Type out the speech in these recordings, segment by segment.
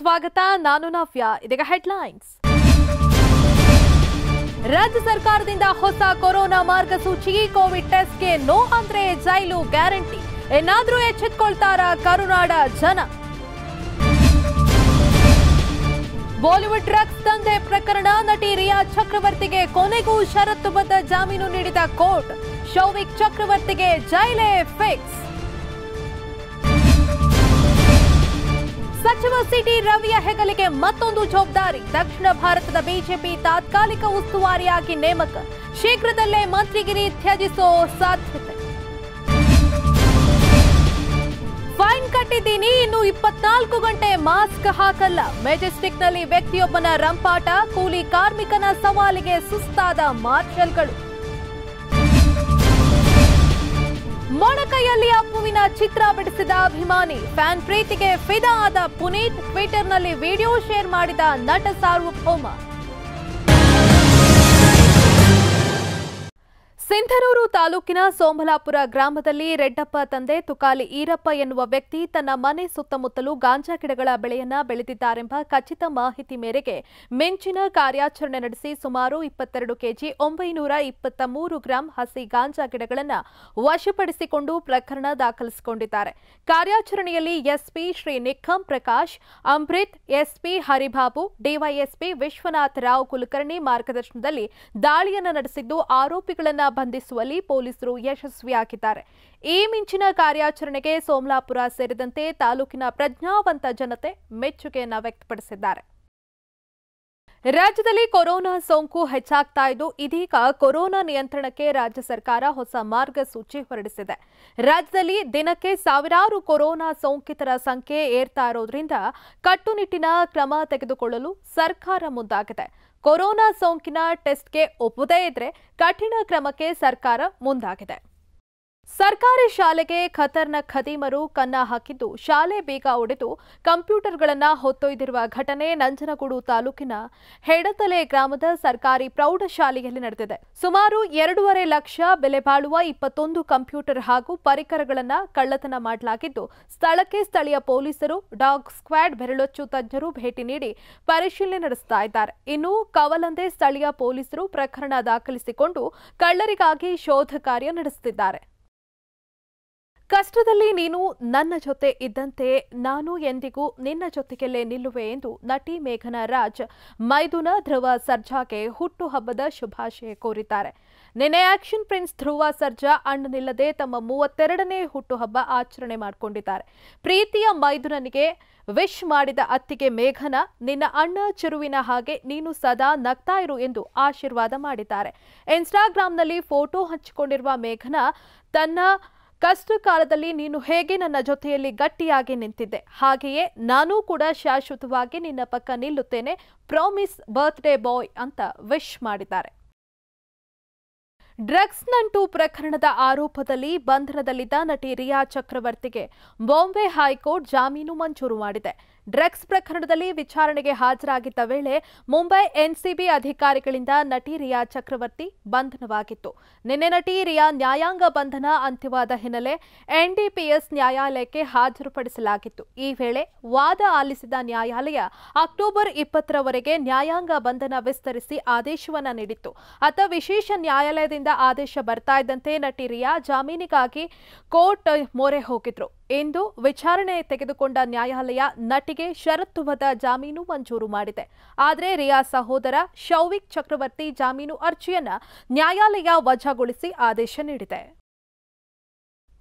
ಸ್ವಾಗತ ನಾನು ನಾವ್ಯ ಇದೀಗ ಹೆಡ್ಲೈನ್ಸ್ ರಾಜ್ಯ ಸರ್ಕಾರದಿಂದ ಹೊಸ ಕೊರೋನಾ ಮಾರ್ಗಸೂಚಿ ಕೋವಿಡ್ ಟೆಸ್ಟ್ಗೆ ನೋ ಅಂದ್ರೆ ಜೈಲು ಗ್ಯಾರಂಟಿ ಏನಾದರೂ ಎಚ್ಚೆತ್ಕೊಳ್ತಾರ ಕರುನಾಡ ಜನ ಬಾಲಿವುಡ್ ಡ್ರಗ್ಸ್ ದಂಧೆ ಪ್ರಕರಣ ನಟಿ ರಿಯಾ ಚಕ್ರವರ್ತಿಗೆ ಕೊನೆಗೂ ಷರತ್ತುಬದ್ಧ ಜಾಮೀನು ನೀಡಿದ ಕೋರ್ಟ್ ಶೌವಿಕ್ ಚಕ್ರವರ್ತಿಗೆ ಜೈಲೇ ಫಿಕ್ಸ್ ಸಚಿವ ಸಿಟಿ ರವಿಯ ಹೆಗಲಿಗೆ ಮತ್ತೊಂದು ಜವಾಬ್ದಾರಿ ದಕ್ಷಿಣ ಭಾರತದ ಬಿಜೆಪಿ ತಾತ್ಕಾಲಿಕ ಉಸ್ತುವಾರಿಯಾಗಿ ನೇಮಕ ಶೀಘ್ರದಲ್ಲೇ ಮಂತ್ರಿಗಿರಿ ತ್ಯಜಿಸೋ ಸಾಧ್ಯತೆ ಫೈನ್ ಕಟ್ಟಿದ್ದೀನಿ ಇನ್ನು ಇಪ್ಪತ್ನಾಲ್ಕು ಗಂಟೆ ಮಾಸ್ಕ್ ಹಾಕಲ್ಲ ಮೆಜೆಸ್ಟಿಕ್ನಲ್ಲಿ ವ್ಯಕ್ತಿಯೊಬ್ಬನ ರಂಪಾಟ ಕೂಲಿ ಕಾರ್ಮಿಕನ ಸವಾಲಿಗೆ ಸುಸ್ತಾದ ಮಾರ್ಷಲ್ಗಳು ಮೊಣಕೈಯಲ್ಲಿ ಅಪ್ಪುವಿನ ಚಿತ್ರ ಬಿಡಿಸಿದ ಅಭಿಮಾನಿ ಫ್ಯಾನ್ ಪ್ರೀತಿಗೆ ಫಿದಾ ಆದ ಪುನೀತ್ ಟ್ವಿಟರ್ನಲ್ಲಿ ವಿಡಿಯೋ ಶೇರ್ ಮಾಡಿದ ನಟ ಸಾರ್ವಭೌಮ ಸಿಂಧನೂರು ತಾಲೂಕಿನ ಸೋಮಲಾಪುರ ಗ್ರಾಮದಲ್ಲಿ ರೆಡ್ಡಪ್ಪ ತಂದೆ ತುಕಾಲಿ ಈರಪ್ಪ ಎನ್ನುವ ವ್ಯಕ್ತಿ ತನ್ನ ಮನೆ ಸುತ್ತಮುತ್ತಲೂ ಗಾಂಜಾ ಗಿಡಗಳ ಬೆಳೆಯನ್ನ ಬೆಳೆದಿದ್ದಾರೆಂಬ ಖಚಿತ ಮಾಹಿತಿ ಮೇರೆಗೆ ಮಿಂಚಿನ ಕಾರ್ಯಾಚರಣೆ ನಡೆಸಿ ಸುಮಾರು ಇಪ್ಪತ್ತೆರಡು ಕೆಜಿ ಒಂಬೈನೂರ ಇಪ್ಪತ್ತ ಮೂರು ಗ್ರಾಂ ಹಸಿ ಗಾಂಜಾ ಗಿಡಗಳನ್ನು ವಶಪಡಿಸಿಕೊಂಡು ಪ್ರಕರಣ ದಾಖಲಿಸಿಕೊಂಡಿದ್ದಾರೆ ಕಾರ್ಯಾಚರಣೆಯಲ್ಲಿ SP Shri Nikam Prakash Amrit SP Haribabu DYSP Vishwanath Rao Kulkarni ಮಾರ್ಗದರ್ಶನದಲ್ಲಿ ದಾಳಿಯನ್ನು ನಡೆಸಿದ್ದು ಆರೋಪಿಗಳನ್ನು ಬಂಧಿಸುವಲ್ಲಿ ಪೊಲೀಸರು ಯಶಸ್ವಿಯಾಗಿದ್ದಾರೆ ಈ ಮಿಂಚಿನ ಕಾರ್ಯಾಚರಣೆಗೆ ಸೋಮಲಾಪುರ ಸೇರಿದಂತೆ ತಾಲೂಕಿನ ಪ್ರಜ್ಞಾವಂತ ಜನತೆ ಮೆಚ್ಚುಗೆಯನ್ನು ವ್ಯಕ್ತಪಡಿಸಿದ್ದಾರೆ ರಾಜ್ಯದಲ್ಲಿ ಕೊರೋನಾ ಸೋಂಕು ಹೆಚ್ಚಾಗ್ತಾ ಇದ್ದು ಇದೀಗ ಕೊರೋನಾ ನಿಯಂತ್ರಣಕ್ಕೆ ರಾಜ್ಯ ಸರ್ಕಾರ ಹೊಸ ಮಾರ್ಗಸೂಚಿ ಹೊರಡಿಸಿದೆ ರಾಜ್ಯದಲ್ಲಿ ದಿನಕ್ಕೆ ಸಾವಿರಾರು ಕೊರೋನಾ ಸೋಂಕಿತರ ಸಂಖ್ಯೆ ಏರ್ತಾ ಇರೋದ್ರಿಂದ ಕಟ್ಟುನಿಟ್ಟಿನ ಕ್ರಮ ತೆಗೆದುಕೊಳ್ಳಲು ಸರ್ಕಾರ ಮುಂದಾಗಿದೆ ಕೊರೋನಾ ಸೋಂಕಿನ ಟೆಸ್ಟ್ಗೆ ಒಪ್ಪದೇ ಇದ್ರೆ ಕಠಿಣ ಕ್ರಮಕ್ಕೆ ಸರ್ಕಾರ ಮುಂದಾಗಿದೆ ಸರ್ಕಾರಿ ಶಾಲೆಗೆ ಖತರ್ನ ಖದೀಮರು ಕನ್ನ ಹಾಕಿದ್ದು ಶಾಲೆ ಬೇಗ ಒಡೆದು ಕಂಪ್ಯೂಟರ್ಗಳನ್ನು ಹೊತ್ತೊಯ್ದಿರುವ ಘಟನೆ ನಂಜನಗೂಡು ತಾಲೂಕಿನ ಹೆಡತಲೆ ಗ್ರಾಮದ ಸರ್ಕಾರಿ ಪ್ರೌಢಶಾಲೆಯಲ್ಲಿ ನಡೆದಿದೆ ಸುಮಾರು ಎರಡೂವರೆ ಲಕ್ಷ ಬೆಲೆ ಬಾಳುವ ಇಪ್ಪತ್ತೊಂದು ಕಂಪ್ಯೂಟರ್ ಹಾಗೂ ಪರಿಕರಗಳನ್ನು ಕಳ್ಳತನ ಮಾಡಲಾಗಿದ್ದು ಸ್ಥಳಕ್ಕೆ ಸ್ಥಳೀಯ ಪೊಲೀಸರು ಡಾಗ್ ಸ್ಕ್ವಾಡ್ ಬೆರಳೊಚ್ಚು ತಜ್ಞರು ಭೇಟಿ ನೀಡಿ ಪರಿಶೀಲನೆ ನಡೆಸ್ತಾ ಇದ್ದಾರೆ ಇನ್ನು ಕವಲಂದೆ ಸ್ಥಳೀಯ ಪೊಲೀಸರು ಪ್ರಕರಣ ದಾಖಲಿಸಿಕೊಂಡು ಕಳ್ಳರಿಗಾಗಿ ಶೋಧ ಕಾರ್ಯ ನಡೆಸುತ್ತಿದ್ದಾರೆ ಕಷ್ಟದಲ್ಲಿ ನೀನು ನನ್ನ ಜೊತೆ ಇದ್ದಂತೆ ನಾನು ಎಂದಿಗೂ ನಿನ್ನ ಜೊತೆಗೆಲ್ಲೇ ನಿಲ್ಲುವೆ ಎಂದು ನಟಿ ಮೇಘನಾ ರಾಜ್ ಮೈದುನ ಧ್ರುವ ಸರ್ಜಾಗೆ ಹುಟ್ಟುಹಬ್ಬದ ಶುಭಾಶಯ ಕೋರಿದ್ದಾರೆ ನಿನ್ನೆ ಆಕ್ಷನ್ ಪ್ರಿನ್ಸ್ ಧ್ರುವ ಸರ್ಜಾ ಅಣ್ಣನಿಲ್ಲದೆ ತಮ್ಮ ಮೂವತ್ತೆರಡನೇ ಹುಟ್ಟುಹಬ್ಬ ಆಚರಣೆ ಮಾಡಿಕೊಂಡಿದ್ದಾರೆ ಪ್ರೀತಿಯ ಮೈದುನನಿಗೆ ವಿಶ್ ಮಾಡಿದ ಅತ್ತಿಗೆ ಮೇಘನ ನಿನ್ನ ಅಣ್ಣ ಚಿರುವಿನ ಹಾಗೆ ನೀನು ಸದಾ ನಗ್ತಾ ಇರು ಎಂದು ಆಶೀರ್ವಾದ ಮಾಡಿದ್ದಾರೆ ಇನ್ಸ್ಟಾಗ್ರಾಂನಲ್ಲಿ ಫೋಟೋ ಹಂಚಿಕೊಂಡಿರುವ ಮೇಘನಾ ತನ್ನ ಕಷ್ಟ ಕಾಲದಲ್ಲಿ ನೀನು ಹೇಗೆ ನನ್ನ ಜೊತೆಯಲ್ಲಿ ಗಟ್ಟಿಯಾಗಿ ನಿಂತಿದ್ದೆ ಹಾಗೆಯೇ ನಾನೂ ಕೂಡ ಶಾಶ್ವತವಾಗಿ ನಿನ್ನ ಪಕ್ಕ ನಿಲ್ಲುತ್ತೇನೆ ಪ್ರಾಮಿಸ್ ಬರ್ತ್ಡೇ ಬಾಯ್ ಅಂತ ವಿಶ್ ಮಾಡಿದ್ದಾರೆ ಡ್ರಗ್ಸ್ ನಂಟು ಪ್ರಕರಣದ ಆರೋಪದಲ್ಲಿ ಬಂಧನದಲ್ಲಿದ್ದ ನಟಿ ರಿಯಾ ಚಕ್ರವರ್ತಿಗೆ ಬಾಂಬೆ ಹೈಕೋರ್ಟ್ ಜಾಮೀನು ಮಂಜೂರು ಮಾಡಿದೆ ಡ್ರಗ್ಸ್ ಪ್ರಕರಣದಲ್ಲಿ ವಿಚಾರಣೆಗೆ ಹಾಜರಾಗಿದ್ದ ವೇಳೆ ಮುಂಬೈ ಎನ್ಸಿಬಿ ಅಧಿಕಾರಿಗಳಿಂದ ನಟಿ ರಿಯಾ ಚಕ್ರವರ್ತಿ ಬಂಧನವಾಗಿತ್ತು ನಿನ್ನೆ ನಟಿ ರಿಯಾ ನ್ಯಾಯಾಂಗ ಬಂಧನ ಅಂತ್ಯವಾದ ಹಿನ್ನೆಲೆ ಎನ್ಡಿಪಿಎಸ್ ನ್ಯಾಯಾಲಯಕ್ಕೆ ಹಾಜರುಪಡಿಸಲಾಗಿತ್ತು ಈ ವೇಳೆ ವಾದ ಆಲಿಸಿದ ನ್ಯಾಯಾಲಯ ಅಕ್ಟೋಬರ್ ಇಪ್ಪತ್ತರವರೆಗೆ ನ್ಯಾಯಾಂಗ ಬಂಧನ ವಿಸ್ತರಿಸಿ ಆದೇಶವನ್ನ ನೀಡಿತ್ತು ಅತ ವಿಶೇಷ ನ್ಯಾಯಾಲಯದಿಂದ ಆದೇಶ ಬರ್ತಾ ಇದ್ದಂತೆ ನಟಿ ರಿಯಾ ಜಾಮೀನಿಗಾಗಿ ಕೋರ್ಟ್ ಮೊರೆ ಹೋಗಿದ್ರು ಇಂದು ವಿಚಾರಣೆ ತೆಗೆದುಕೊಂಡ ನ್ಯಾಯಾಲಯ ನಟಿಗೆ ಷರತ್ತುಬದ್ಧ ಜಾಮೀನು ಮಂಜೂರು ಮಾಡಿದೆ ಆದರೆ ರಿಯಾ ಸಹೋದರ ಶೌವಿಕ್ ಚಕ್ರವರ್ತಿ ಜಾಮೀನು ಅರ್ಜಿಯನ್ನ ನ್ಯಾಯಾಲಯ ವಜಾಗೊಳಿಸಿ ಆದೇಶ ನೀಡಿದೆ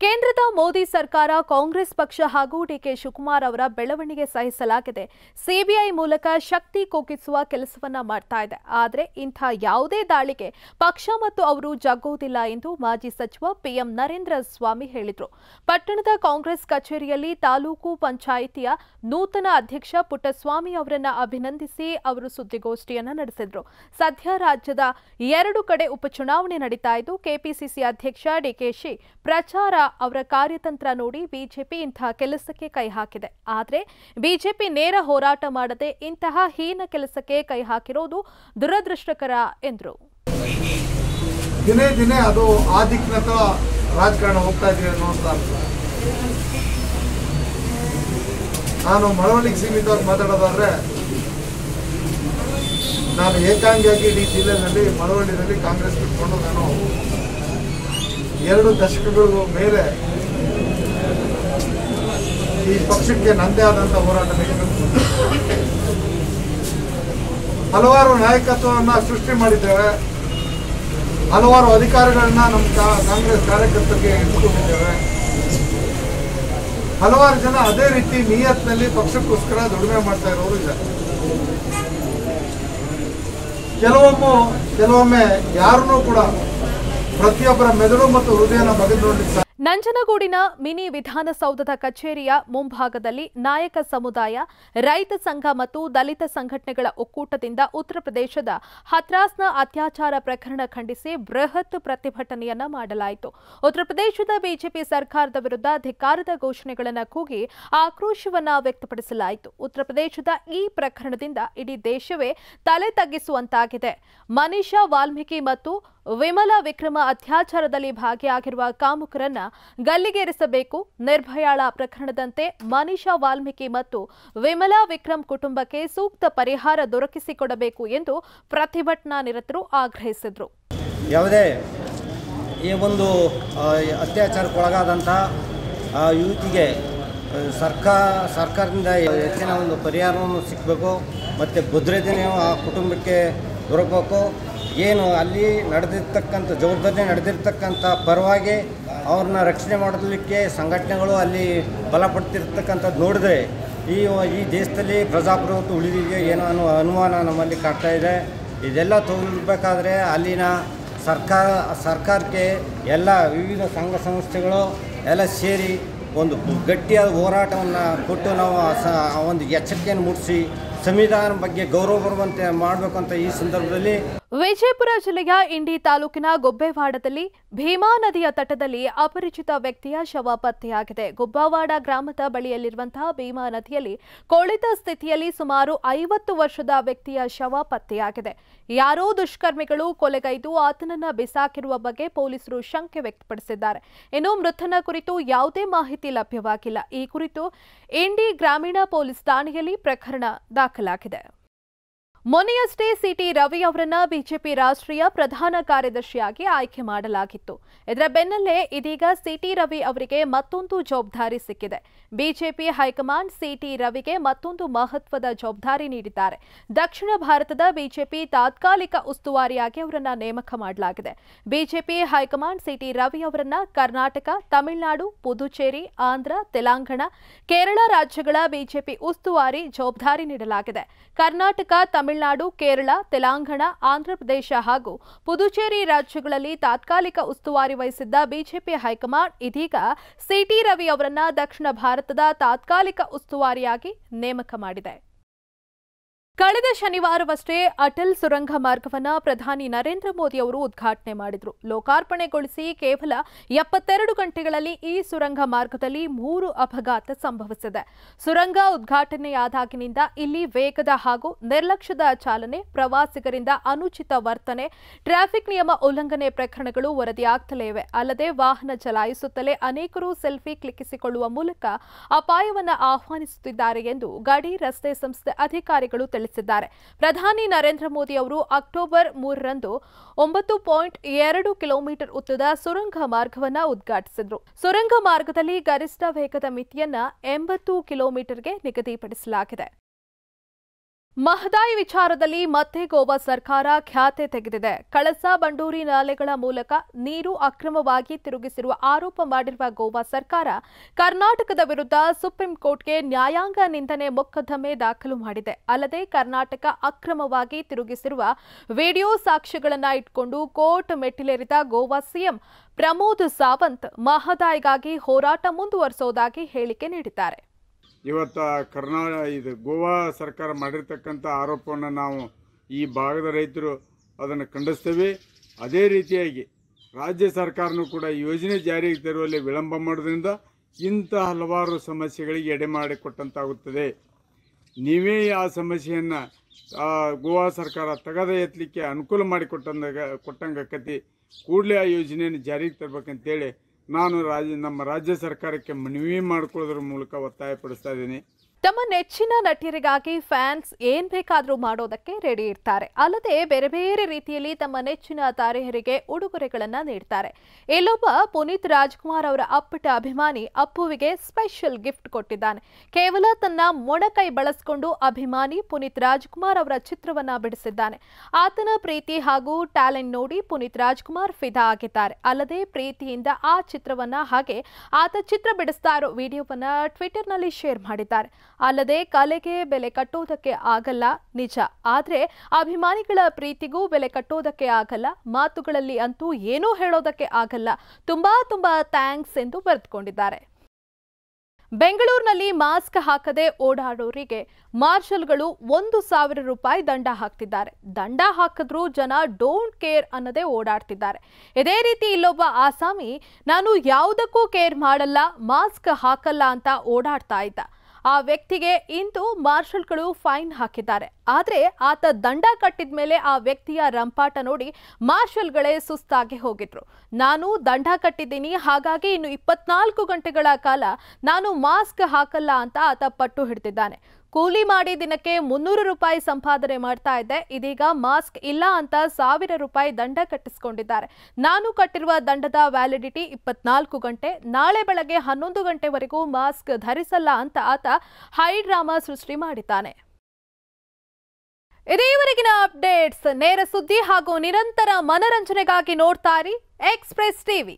ಕೇಂದ್ರದ ಮೋದಿ ಸರ್ಕಾರ ಕಾಂಗ್ರೆಸ್ ಪಕ್ಷ ಹಾಗೂ ಡಿಕೆ ಶಿವಕುಮಾರ್ ಅವರ ಬೆಳವಣಿಗೆ ಸಹಿಸಲಾಗಿದೆ ಸಿಬಿಐ ಮೂಲಕ ಶಕ್ತಿ ಕುಗ್ಗಿಸುವ ಕೆಲಸವನ್ನ ಮಾಡ್ತಾ ಇದೆ ಆದರೆ ಇಂಥ ಯಾವುದೇ ದಾಳಿಗೆ ಪಕ್ಷ ಮತ್ತು ಅವರು ಜಗ್ಗುವುದಿಲ್ಲ ಎಂದು ಮಾಜಿ ಸಚಿವ ಪಿಎಂ ನರೇಂದ್ರ ಸ್ವಾಮಿ ಹೇಳಿದರು ಪಟ್ಟಣದ ಕಾಂಗ್ರೆಸ್ ಕಚೇರಿಯಲ್ಲಿ ತಾಲೂಕು ಪಂಚಾಯಿತಿಯ ನೂತನ ಅಧ್ಯಕ್ಷ ಪುಟ್ಟಸ್ವಾಮಿ ಅವರನ್ನ ಅಭಿನಂದಿಸಿ ಅವರು ಸುದ್ದಿಗೋಷ್ಠಿಯನ್ನು ನಡೆಸಿದರು ಸದ್ಯ ರಾಜ್ಯದ ಎರಡು ಕಡೆ ಉಪಚುನಾವಣೆ ನಡೀತಾ ಇದ್ದು ಕೆಪಿಸಿಸಿ ಅಧ್ಯಕ್ಷ ಡಿಕೆಶಿ ಪ್ರಚಾರ ಅವರ ಕಾರ್ಯತಂತ್ರ ನೋಡಿ ಬಿಜೆಪಿ ಇಂತಹ ಕೆಲಸಕ್ಕೆ ಕೈ ಹಾಕಿದೆ ಆದರೆ ಬಿಜೆಪಿ ನೇರ ಹೋರಾಟ ಮಾಡದೆ ಇಂತಹ ಹೀನ ಕೆಲಸಕ್ಕೆ ಕೈ ಹಾಕಿರೋದು ದುರದೃಷ್ಟಕರ ಎಂದರು ದಿನೇ ದಿನೇ ಅದು ಆ ರಾಜಕಾರಣ ಹೋಗ್ತಾ ಇದೆ ನಾನು ಮರವಣಿಗೆ ಸೀಮಿತವಾಗಿ ಮಾತಾಡೋದಾದ್ರೆ ನಾನು ಏಕಾಂಗಿಯಾಗಿ ಇಡೀ ಜಿಲ್ಲೆಯಲ್ಲಿ ಮಳವಳ್ಳಿಯಲ್ಲಿ ಕಾಂಗ್ರೆಸ್ ಬಿಟ್ಕೊಂಡು ನಾನು ಎರಡು ದಶಕಗಳು ಮೇಲೆ ಈ ಪಕ್ಷಕ್ಕೆ ನಂದೇ ಆದಂಥ ಹೋರಾಟ ಹಲವಾರು ನಾಯಕತ್ವವನ್ನು ಸೃಷ್ಟಿ ಮಾಡಿದ್ದೇವೆ ಹಲವಾರು ಅಧಿಕಾರಗಳನ್ನ ನಮ್ಮ ಕಾಂಗ್ರೆಸ್ ಕಾರ್ಯಕರ್ತರಿಗೆ ಇಟ್ಕೊಂಡಿದ್ದೇವೆ ಹಲವಾರು ಜನ ಅದೇ ರೀತಿ ನಿಯತ್ನಲ್ಲಿ ಪಕ್ಷಕ್ಕೋಸ್ಕರ ದುಡಿಮೆ ಮಾಡ್ತಾ ಇರೋರು ಇದ್ದಾರೆ ಕೆಲವೊಮ್ಮೆ ಕೆಲವೊಮ್ಮೆ ಯಾರನ್ನೂ ಕೂಡ ಪ್ರತಿಯೊಬ್ಬರ ಮೆದುಳು ಮತ್ತು ಹೃದಯನ ನಂಜನಗೂಡಿನ ಮಿನಿ ವಿಧಾನಸೌಧದ ಕಚೇರಿಯ ಮುಂಭಾಗದಲ್ಲಿ ನಾಯಕ ಸಮುದಾಯ ರೈತ ಸಂಘ ಮತ್ತು ದಲಿತ ಸಂಘಟನೆಗಳ ಒಕ್ಕೂಟದಿಂದ ಉತ್ತರ ಪ್ರದೇಶದ ಹತ್ರಾಸ್ನ ಅತ್ಯಾಚಾರ ಪ್ರಕರಣ ಖಂಡಿಸಿ ಬೃಹತ್ ಪ್ರತಿಭಟನೆಯನ್ನ ಮಾಡಲಾಯಿತು ಉತ್ತರ ಪ್ರದೇಶದ ಬಿಜೆಪಿ ಸರ್ಕಾರದ ವಿರುದ್ಧ ಅಧಿಕಾರದ ಘೋಷಣೆಗಳನ್ನು ಕೂಗಿ ಆಕ್ರೋಶವನ್ನ ವ್ಯಕ್ತಪಡಿಸಲಾಯಿತು ಉತ್ತರ ಪ್ರದೇಶದ ಈ ಪ್ರಕರಣದಿಂದ ಇಡೀ ದೇಶವೇ ತಲೆ ತಗ್ಗಿಸುವಂತಾಗಿದೆ ಮನೀಷಾ ವಾಲ್ಮೀಕಿ ಮತ್ತು ವಿಮಲಾ ವಿಕ್ರಮ ಅತ್ಯಾಚಾರದಲ್ಲಿ ಭಾಗಿಯಾಗಿರುವ ಕಾಮುಕರನ್ನ ಗಲ್ಲಿಗೇರಿಸಬೇಕು ನಿರ್ಭಯಾಳ ಪ್ರಕರಣದಂತೆ ಮನೀಷಾ ವಾಲ್ಮೀಕಿ ಮತ್ತು ವಿಮಲಾ ವಿಕ್ರಮ್ ಕುಟುಂಬಕ್ಕೆ ಸೂಕ್ತ ಪರಿಹಾರ ದೊರಕಿಸಿಕೊಡಬೇಕು ಎಂದು ಪ್ರತಿಭಟನಾ ನಿರತರು ಆಗ್ರಹಿಸಿದರು ಯಾವುದೇ ಈ ಒಂದು ಅತ್ಯಾಚಾರಕ್ಕೊಳಗಾದಂಥ ಯುವತಿಗೆ ಸರ್ಕಾರ ಸರ್ಕಾರದಿಂದ ಹೆಚ್ಚಿನ ಒಂದು ಪರಿಹಾರವನ್ನು ಸಿಗಬೇಕು ಮತ್ತು ಭದ್ರತೆಯೂ ಆ ಕುಟುಂಬಕ್ಕೆ ದೊರಕಬೇಕು ಏನು ಅಲ್ಲಿ ನಡೆದಿರ್ತಕ್ಕಂಥ ಜವಾಬ್ದಾರಿ ನಡೆದಿರ್ತಕ್ಕಂಥ ಪರವಾಗಿ ಅವ್ರನ್ನ ರಕ್ಷಣೆ ಮಾಡಲಿಕ್ಕೆ ಸಂಘಟನೆಗಳು ಅಲ್ಲಿ ಬಲಪಡ್ತಿರ್ತಕ್ಕಂಥದ್ದು ನೋಡಿದ್ರೆ ಈ ಈ ದೇಶದಲ್ಲಿ ಪ್ರಜಾಪ್ರಭುತ್ವ ಉಳಿದಿದೆ ಏನೋ ಅನ್ನೋ ಅನುಮಾನ ನಮ್ಮಲ್ಲಿ ಕಾಡ್ತಾ ಇದೆ ಇದೆಲ್ಲ ತೋರ್ಬೇಕಾದ್ರೆ ಅಲ್ಲಿನ ಸರ್ಕಾರ ಸರ್ಕಾರಕ್ಕೆ ಎಲ್ಲ ವಿವಿಧ ಸಂಘ ಸಂಸ್ಥೆಗಳು ಎಲ್ಲ ಸೇರಿ ಒಂದು ಗಟ್ಟಿಯಾದ ಹೋರಾಟವನ್ನು ಕೊಟ್ಟು ನಾವು ಒಂದು ಎಚ್ಚರಿಕೆಯನ್ನು ಮೂಡಿಸಿ ಸಂವಿಧಾನ ಬಗ್ಗೆ ಗೌರವ ಬರುವಂತೆ ಮಾಡಬೇಕಂತ ಈ ಸಂದರ್ಭದಲ್ಲಿ ವಿಜಯಪುರ ಜಿಲ್ಲೆಯ ಇಂಡಿ ತಾಲೂಕಿನ ಗೊಬ್ಬೆವಾಡದಲ್ಲಿ ಭೀಮಾ ನದಿಯ ತಟದಲ್ಲಿ ಅಪರಿಚಿತ ವ್ಯಕ್ತಿಯ ಶವ ಪತ್ತೆಯಾಗಿದೆ ಗುಬ್ಬವಾಡ ಗ್ರಾಮದ ಬಳಿಯಲ್ಲಿರುವಂತಹ ಭೀಮಾ ನದಿಯಲ್ಲಿ ಕೊಳಿತ ಸ್ಥಿತಿಯಲ್ಲಿ ಸುಮಾರು ಐವತ್ತು ವರ್ಷದ ವ್ಯಕ್ತಿಯ ಶವ ಪತ್ತೆಯಾಗಿದೆ ಯಾರೋ ದುಷ್ಕರ್ಮಿಗಳು ಕೊಲೆಗೈದು ಆತನನ್ನ ಬಿಸಾಕಿರುವ ಬಗ್ಗೆ ಪೊಲೀಸರು ಶಂಕೆ ವ್ಯಕ್ತಪಡಿಸಿದ್ದಾರೆ ಇನ್ನು ಮೃತನ ಕುರಿತು ಯಾವುದೇ ಮಾಹಿತಿ ಲಭ್ಯವಾಗಿಲ್ಲ ಈ ಕುರಿತು ಇಂಡಿ ಗ್ರಾಮೀಣ ಪೊಲೀಸ್ ಠಾಣೆಯಲ್ಲಿ ಪ್ರಕರಣ ದಾಖಲಾಗಿದೆ दाखला ಮೊನ್ನೆಯಷ್ಟೇ ಸಿಟಿ ರವಿ ಅವರನ್ನ ಬಿಜೆಪಿ ರಾಷ್ಟ್ರೀಯ ಪ್ರಧಾನ ಕಾರ್ಯದರ್ಶಿಯಾಗಿ ಆಯ್ಕೆ ಮಾಡಲಾಗಿತ್ತು ಇದರ ಬೆನ್ನಲ್ಲೇ ಇದೀಗ ಸಿಟಿ ರವಿ ಅವರಿಗೆ ಮತ್ತೊಂದು ಜವಾಬ್ದಾರಿ ಸಿಕ್ಕಿದೆ ಬಿಜೆಪಿ ಹೈಕಮಾಂಡ್ ಸಿಟಿ ರವಿಗೆ ಮತ್ತೊಂದು ಮಹತ್ವದ ಜವಾಬ್ದಾರಿ ನೀಡಿದ್ದಾರೆ ದಕ್ಷಿಣ ಭಾರತದ ಬಿಜೆಪಿ ತಾತ್ಕಾಲಿಕ ಉಸ್ತುವಾರಿಯಾಗಿ ಅವರನ್ನ ನೇಮಕ ಮಾಡಲಾಗಿದೆ ಬಿಜೆಪಿ ಹೈಕಮಾಂಡ್ ಸಿಟಿ ರವಿ ಅವರನ್ನ ಕರ್ನಾಟಕ ತಮಿಳುನಾಡು ಪುದುಚೇರಿ ಆಂಧ್ರ ತೆಲಂಗಾಣ ಕೇರಳ ರಾಜ್ಯಗಳ ಬಿಜೆಪಿ ಉಸ್ತುವಾರಿ ಜವಾಬ್ದಾರಿ ನೀಡಲಾಗಿದೆ ಕರ್ನಾಟಕ ತಮಿಳು ತಮಿಳುನಾಡು ಕೇರಳ ತೆಲಂಗಾಣ ಆಂಧ್ರಪ್ರದೇಶ ಹಾಗೂ ಪುದುಚೇರಿ ರಾಜ್ಯಗಳಲ್ಲಿ ತಾತ್ಕಾಲಿಕ ಉಸ್ತುವಾರಿ ವಹಿಸಿದ್ದ ಬಿಜೆಪಿ ಹೈಕಮಾಂಡ್ ಇದೀಗ ಸಿಟಿ ರವಿ ಅವರನ್ನ ದಕ್ಷಿಣ ಭಾರತದ ತಾತ್ಕಾಲಿಕ ಉಸ್ತುವಾರಿಯಾಗಿ ನೇಮಕ ಮಾಡಿದೆ ಕಳೆದ ಶನಿವಾರವಷ್ಟೇ ಅಟಲ್ ಸುರಂಗ ಮಾರ್ಗವನ್ನು ಪ್ರಧಾನಿ ನರೇಂದ್ರ ಮೋದಿ ಅವರು ಉದ್ಘಾಟನೆ ಮಾಡಿದರು ಲೋಕಾರ್ಪಣೆಗೊಳಿಸಿ ಕೇವಲ ಎಪ್ಪತ್ತೆರಡು ಗಂಟೆಗಳಲ್ಲಿ ಈ ಸುರಂಗ ಮಾರ್ಗದಲ್ಲಿ ಮೂರು ಅಪಘಾತ ಸಂಭವಿಸಿದೆ ಸುರಂಗ ಉದ್ಘಾಟನೆಯಾದಾಗಿನಿಂದ ಇಲ್ಲಿ ವೇಗದ ಹಾಗೂ ನಿರ್ಲಕ್ಷ್ಯದ ಚಾಲನೆ ಪ್ರವಾಸಿಗರಿಂದ ಅನುಚಿತ ವರ್ತನೆ ಟ್ರಾಫಿಕ್ ನಿಯಮ ಉಲ್ಲಂಘನೆ ಪ್ರಕರಣಗಳು ವರದಿಯಾಗ್ತಲೇ ಇವೆ ಅಲ್ಲದೆ ವಾಹನ ಚಲಾಯಿಸುತ್ತಲೇ ಅನೇಕರು ಸೆಲ್ಫಿ ಕ್ಲಿಕ್ಕಿಸಿಕೊಳ್ಳುವ ಮೂಲಕ ಅಪಾಯವನ್ನು ಆಹ್ವಾನಿಸುತ್ತಿದ್ದಾರೆ ಎಂದು ಗಡಿ ರಸ್ತೆ ಸಂಸ್ಥೆ ಅಧಿಕಾರಿಗಳು ತಿಳಿಸಿದ್ದಾರೆ ತಿಳಿಸಿದ್ದಾರೆ ಪ್ರಧಾನಿ ನರೇಂದ್ರ ಮೋದಿ ಅವರು ಅಕ್ಟೋಬರ್ ಮೂರರಂದು ಒಂಬತ್ತು ಪಾಯಿಂಟ್ ಎರಡು ಕಿಲೋಮೀಟರ್ ಉದ್ದದ ಸುರಂಗ ಮಾರ್ಗವನ್ನ ಉದ್ಘಾಟಿಸಿದರು ಸುರಂಗ ಮಾರ್ಗದಲ್ಲಿ ಗರಿಷ್ಠ ವೇಗದ ಮಿತಿಯನ್ನ ಎಂಬತ್ತು ಕಿಲೋಮೀಟರ್ಗೆ ನಿಗದಿಪಡಿಸಲಾಗಿದೆ ಮಹದಾಯಿ ವಿಚಾರದಲ್ಲಿ ಮತ್ತೆ ಗೋವಾ ಸರ್ಕಾರ ಖ್ಯಾತೆ ತೆಗೆದಿದೆ ಕಳಸಾ ಬಂಡೂರಿ ನಾಲೆಗಳ ಮೂಲಕ ನೀರು ಅಕ್ರಮವಾಗಿ ತಿರುಗಿಸಿರುವ ಆರೋಪ ಮಾಡಿರುವ ಗೋವಾ ಸರ್ಕಾರ ಕರ್ನಾಟಕದ ವಿರುದ್ಧ ಸುಪ್ರೀಂ ಕೋರ್ಟ್ಗೆ ನ್ಯಾಯಾಂಗ ನಿಂದನೆ ಮೊಕದ್ದಮೆ ದಾಖಲು ಮಾಡಿದೆ ಅಲ್ಲದೆ ಕರ್ನಾಟಕ ಅಕ್ರಮವಾಗಿ ತಿರುಗಿಸಿರುವ ವಿಡಿಯೋ ಸಾಕ್ಷ್ಯಗಳನ್ನು ಇಟ್ಕೊಂಡು ಕೋರ್ಟ್ ಮೆಟ್ಟಿಲೇರಿದ ಗೋವಾ ಸಿಎಂ ಪ್ರಮೋದ್ ಸಾವಂತ್ ಮಹದಾಯಿಗಾಗಿ ಹೋರಾಟ ಮುಂದುವರಿಸೋದಾಗಿ ಹೇಳಿಕೆ ನೀಡಿದ್ದಾರೆ ಇವತ್ತು ಕರ್ನಾ ಇದು ಗೋವಾ ಸರ್ಕಾರ ಮಾಡಿರ್ತಕ್ಕಂಥ ಆರೋಪವನ್ನು ನಾವು ಈ ಭಾಗದ ರೈತರು ಅದನ್ನು ಖಂಡಿಸ್ತೇವೆ ಅದೇ ರೀತಿಯಾಗಿ ರಾಜ್ಯ ಸರ್ಕಾರನೂ ಕೂಡ ಯೋಜನೆ ಜಾರಿಗೆ ತರುವಲ್ಲಿ ವಿಳಂಬ ಮಾಡೋದ್ರಿಂದ ಇಂಥ ಹಲವಾರು ಸಮಸ್ಯೆಗಳಿಗೆ ಎಡೆ ಮಾಡಿಕೊಟ್ಟಂತಾಗುತ್ತದೆ ನೀವೇ ಆ ಸಮಸ್ಯೆಯನ್ನು ಗೋವಾ ಸರ್ಕಾರ ತಗದ ಎತ್ತಲಿಕ್ಕೆ ಅನುಕೂಲ ಮಾಡಿಕೊಟ್ಟಂಗ ಕೊಟ್ಟಂಗೆ ಕತಿ ಕೂಡಲೇ ಆ ಯೋಜನೆಯನ್ನು ಜಾರಿಗೆ ತರಬೇಕಂತೇಳಿ ನಾನು ರಾಜ ನಮ್ಮ ರಾಜ್ಯ ಸರ್ಕಾರಕ್ಕೆ ಮನವಿ ಮಾಡಿಕೊಳ್ಳೋದ್ರ ಮೂಲಕ ಒತ್ತಾಯಪಡಿಸ್ತಾ ಇದ್ದೀನಿ ತಮ್ಮ ನೆಚ್ಚಿನ ನಟಿಯರಿಗಾಗಿ ಫ್ಯಾನ್ಸ್ ಏನ್ ಬೇಕಾದರೂ ಮಾಡೋದಕ್ಕೆ ರೆಡಿ ಇರ್ತಾರೆ ಅಲ್ಲದೆ ಬೇರೆ ಬೇರೆ ರೀತಿಯಲ್ಲಿ ತಮ್ಮ ನೆಚ್ಚಿನ ತಾರೆಯರಿಗೆ ಉಡುಗೊರೆಗಳನ್ನ ನೀಡ್ತಾರೆ ಇಲ್ಲೊಬ್ಬ ಪುನೀತ್ ರಾಜ್ಕುಮಾರ್ ಅವರ ಅಪ್ಪಟ ಅಭಿಮಾನಿ ಅಪ್ಪುವಿಗೆ ಸ್ಪೆಷಲ್ ಗಿಫ್ಟ್ ಕೊಟ್ಟಿದ್ದಾನೆ ಕೇವಲ ತನ್ನ ಮೊಣಕೈ ಬಳಸಿಕೊಂಡು ಅಭಿಮಾನಿ ಪುನೀತ್ ರಾಜ್ಕುಮಾರ್ ಅವರ ಚಿತ್ರವನ್ನ ಬಿಡಿಸಿದ್ದಾನೆ ಆತನ ಪ್ರೀತಿ ಹಾಗೂ ಟ್ಯಾಲೆಂಟ್ ನೋಡಿ ಪುನೀತ್ ರಾಜ್ಕುಮಾರ್ ಫಿದಾ ಆಗಿದ್ದಾರೆ ಅಲ್ಲದೆ ಪ್ರೀತಿಯಿಂದ ಆ ಚಿತ್ರವನ್ನ ಹಾಗೆ ಆತ ಚಿತ್ರ ಬಿಡಿಸ್ತಾ ಇರೋ ವಿಡಿಯೋವನ್ನ ಟ್ವಿಟರ್ನಲ್ಲಿ ಶೇರ್ ಮಾಡಿದ್ದಾರೆ ಅಲ್ಲದೆ ಕಲೆಗೆ ಬೆಲೆ ಕಟ್ಟೋದಕ್ಕೆ ಆಗಲ್ಲ ನಿಜ ಆದರೆ ಅಭಿಮಾನಿಗಳ ಪ್ರೀತಿಗೂ ಬೆಲೆ ಕಟ್ಟೋದಕ್ಕೆ ಆಗಲ್ಲ ಮಾತುಗಳಲ್ಲಿ ಅಂತೂ ಏನೂ ಹೇಳೋದಕ್ಕೆ ಆಗಲ್ಲ ತುಂಬಾ ತುಂಬಾ ಥ್ಯಾಂಕ್ಸ್ ಎಂದು ಬರೆದುಕೊಂಡಿದ್ದಾರೆ ಬೆಂಗಳೂರಿನಲ್ಲಿ ಮಾಸ್ಕ್ ಹಾಕದೆ ಓಡಾಡೋರಿಗೆ ಮಾರ್ಷಲ್ಗಳು ಒಂದು ಸಾವಿರ ರೂಪಾಯಿ ದಂಡ ಹಾಕ್ತಿದ್ದಾರೆ ದಂಡ ಹಾಕಿದ್ರೂ ಜನ ಡೋಂಟ್ ಕೇರ್ ಅನ್ನದೇ ಓಡಾಡ್ತಿದ್ದಾರೆ ಇದೇ ರೀತಿ ಇಲ್ಲೊಬ್ಬ ಆಸಾಮಿ ನಾನು ಯಾವುದಕ್ಕೂ ಕೇರ್ ಮಾಡಲ್ಲ ಮಾಸ್ಕ್ ಹಾಕಲ್ಲ ಅಂತ ಓಡಾಡ್ತಾ ಇದ್ದ ಆ ವ್ಯಕ್ತಿಗೆ ಇಂದು ಮಾರ್ಷಲ್ಗಳು ಫೈನ್ ಹಾಕಿದ್ದಾರೆ ಆದರೆ ಆತ ದಂಡ ಕಟ್ಟಿದ ಮೇಲೆ ಆ ವ್ಯಕ್ತಿಯ ರಂಪಾಟ ನೋಡಿ ಮಾರ್ಷಲ್ಗಳೇ ಸುಸ್ತಾಗಿ ಹೋಗಿದ್ರು ನಾನು ದಂಡ ಕಟ್ಟಿದ್ದೀನಿ ಹಾಗಾಗಿ ಇನ್ನು ಇಪ್ಪತ್ನಾಲ್ಕು ಗಂಟೆಗಳ ಕಾಲ ನಾನು ಮಾಸ್ಕ್ ಹಾಕಲ್ಲ ಅಂತ ಆತ ಪಟ್ಟು ಹಿಡಿದಿದ್ದಾನೆ ಕೂಲಿ ಮಾಡಿ ದಿನಕ್ಕೆ ಮುನ್ನೂರು ರೂಪಾಯಿ ಸಂಪಾದನೆ ಮಾಡ್ತಾ ಇದ್ದೆ ಇದೀಗ ಮಾಸ್ಕ್ ಇಲ್ಲ ಅಂತ ಸಾವಿರ ರೂಪಾಯಿ ದಂಡ ಕಟ್ಟಿಸಿಕೊಂಡಿದ್ದಾರೆ ನಾನು ಕಟ್ಟಿರುವ ದಂಡದ ವ್ಯಾಲಿಡಿಟಿ ಇಪ್ಪತ್ನಾಲ್ಕು ಗಂಟೆ ನಾಳೆ ಬೆಳಗ್ಗೆ ಹನ್ನೊಂದು ಗಂಟೆವರೆಗೂ ಮಾಸ್ಕ್ ಧರಿಸಲ್ಲ ಅಂತ ಆತ ಹೈ ಡ್ರಾಮಾ ಸೃಷ್ಟಿ ಮಾಡಿದ್ದಾನೆ ಇದೇವರೆಗಿನ ಅಪ್ಡೇಟ್ಸ್ ನೇರ ಸುದ್ದಿ ಹಾಗೂ ನಿರಂತರ ಮನರಂಜನೆಗಾಗಿ ನೋಡ್ತಾರಿ ಎಕ್ಸ್ಪ್ರೆಸ್ ಟಿವಿ